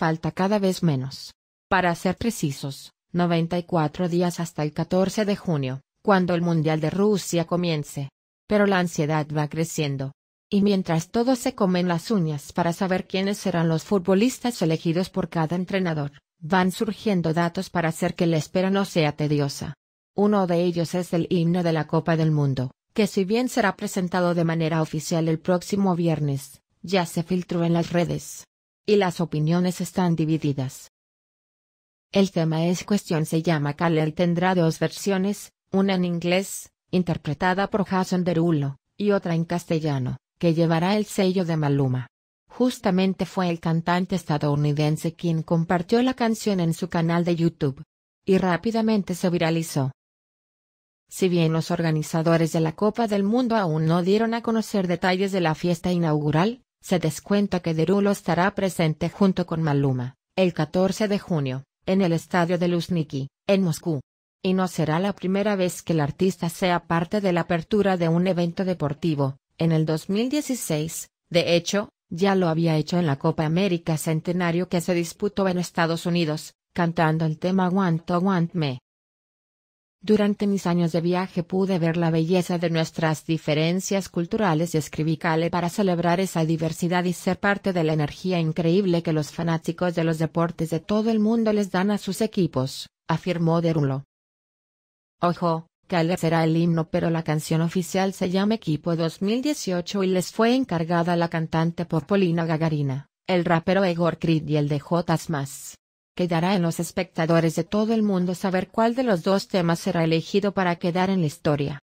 falta cada vez menos. Para ser precisos, 94 días hasta el 14 de junio, cuando el Mundial de Rusia comience. Pero la ansiedad va creciendo. Y mientras todos se comen las uñas para saber quiénes serán los futbolistas elegidos por cada entrenador, van surgiendo datos para hacer que la espera no sea tediosa. Uno de ellos es el himno de la Copa del Mundo, que si bien será presentado de manera oficial el próximo viernes, ya se filtró en las redes y las opiniones están divididas. El tema es cuestión se llama Cala tendrá dos versiones, una en inglés, interpretada por Jason Derulo, y otra en castellano, que llevará el sello de Maluma. Justamente fue el cantante estadounidense quien compartió la canción en su canal de YouTube. Y rápidamente se viralizó. Si bien los organizadores de la Copa del Mundo aún no dieron a conocer detalles de la fiesta inaugural, se descuenta que Derulo estará presente junto con Maluma, el 14 de junio, en el estadio de Luzniki, en Moscú. Y no será la primera vez que el artista sea parte de la apertura de un evento deportivo, en el 2016, de hecho, ya lo había hecho en la Copa América Centenario que se disputó en Estados Unidos, cantando el tema Want to Want Me. Durante mis años de viaje pude ver la belleza de nuestras diferencias culturales y escribí Cale para celebrar esa diversidad y ser parte de la energía increíble que los fanáticos de los deportes de todo el mundo les dan a sus equipos, afirmó Derulo. Ojo, Cale será el himno pero la canción oficial se llama Equipo 2018 y les fue encargada la cantante por Polina Gagarina, el rapero Egor Creed y el de J. Quedará en los espectadores de todo el mundo saber cuál de los dos temas será elegido para quedar en la historia.